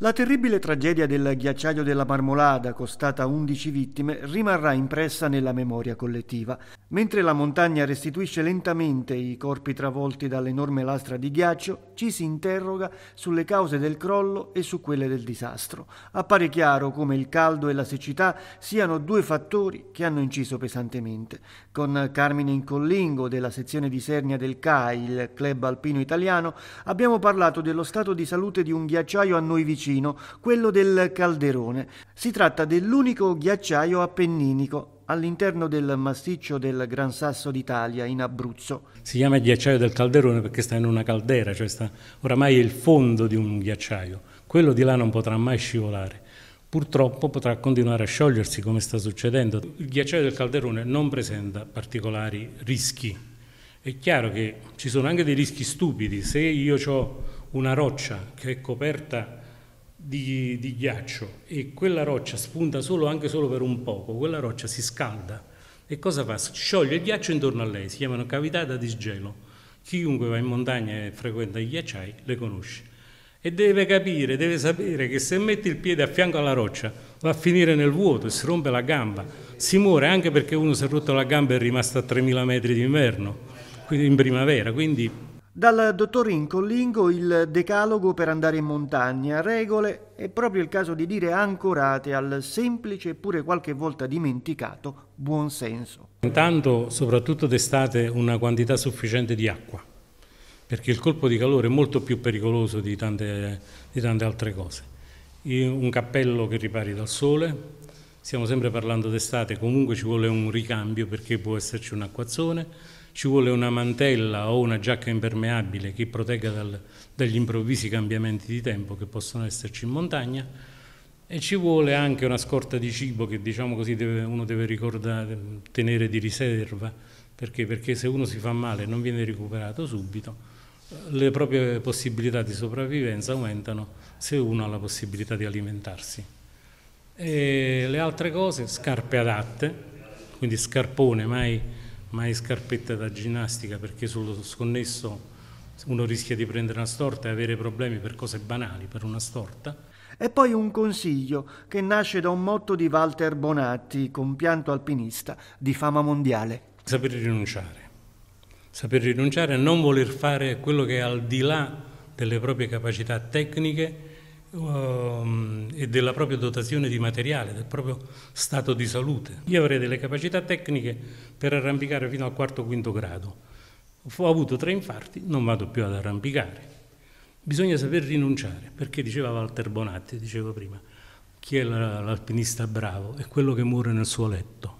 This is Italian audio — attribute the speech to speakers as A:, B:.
A: La terribile tragedia del ghiacciaio della Marmolada, costata 11 vittime, rimarrà impressa nella memoria collettiva. Mentre la montagna restituisce lentamente i corpi travolti dall'enorme lastra di ghiaccio, ci si interroga sulle cause del crollo e su quelle del disastro. Appare chiaro come il caldo e la siccità siano due fattori che hanno inciso pesantemente. Con Carmine Incollingo della sezione di Sernia del CAI, il club alpino italiano, abbiamo parlato dello stato di salute di un ghiacciaio a noi vicino vicino, quello del Calderone. Si tratta dell'unico ghiacciaio appenninico all'interno del massiccio del Gran Sasso d'Italia in Abruzzo.
B: Si chiama ghiacciaio del Calderone perché sta in una caldera, cioè sta oramai è il fondo di un ghiacciaio. Quello di là non potrà mai scivolare. Purtroppo potrà continuare a sciogliersi come sta succedendo. Il ghiacciaio del Calderone non presenta particolari rischi. È chiaro che ci sono anche dei rischi stupidi. Se io ho una roccia che è coperta di, di, ghiaccio e quella roccia spunta solo, anche solo per un poco, quella roccia si scalda e cosa fa? Scioglie il ghiaccio intorno a lei, si chiamano cavità da disgelo. Chiunque va in montagna e frequenta i ghiacciai le conosce e deve capire, deve sapere che se mette il piede a fianco alla roccia va a finire nel vuoto e si rompe la gamba, si muore anche perché uno si è rotto la gamba e è rimasto a 3000 metri d'inverno, quindi in primavera, quindi
A: dal dottor Incollingo il decalogo per andare in montagna, regole e proprio il caso di dire ancorate al semplice eppure qualche volta dimenticato buonsenso.
B: Intanto soprattutto d'estate una quantità sufficiente di acqua, perché il colpo di calore è molto più pericoloso di tante, di tante altre cose. Un cappello che ripari dal sole, stiamo sempre parlando d'estate, comunque ci vuole un ricambio perché può esserci un acquazzone, ci vuole una mantella o una giacca impermeabile che protegga dal, dagli improvvisi cambiamenti di tempo che possono esserci in montagna e ci vuole anche una scorta di cibo che diciamo così deve, uno deve ricordare, tenere di riserva perché? perché se uno si fa male e non viene recuperato subito le proprie possibilità di sopravvivenza aumentano se uno ha la possibilità di alimentarsi. E le altre cose, scarpe adatte, quindi scarpone mai mai scarpette da ginnastica perché sullo sconnesso uno rischia di prendere una storta e avere problemi per cose banali, per una storta.
A: E poi un consiglio che nasce da un motto di Walter Bonatti, compianto
B: alpinista di fama mondiale. Saper rinunciare, saper rinunciare a non voler fare quello che è al di là delle proprie capacità tecniche Ehm, e della propria dotazione di materiale, del proprio stato di salute. Io avrei delle capacità tecniche per arrampicare fino al quarto o quinto grado. Ho avuto tre infarti, non vado più ad arrampicare. Bisogna saper rinunciare, perché diceva Walter Bonatti, dicevo prima, chi è l'alpinista bravo? È quello che muore nel suo letto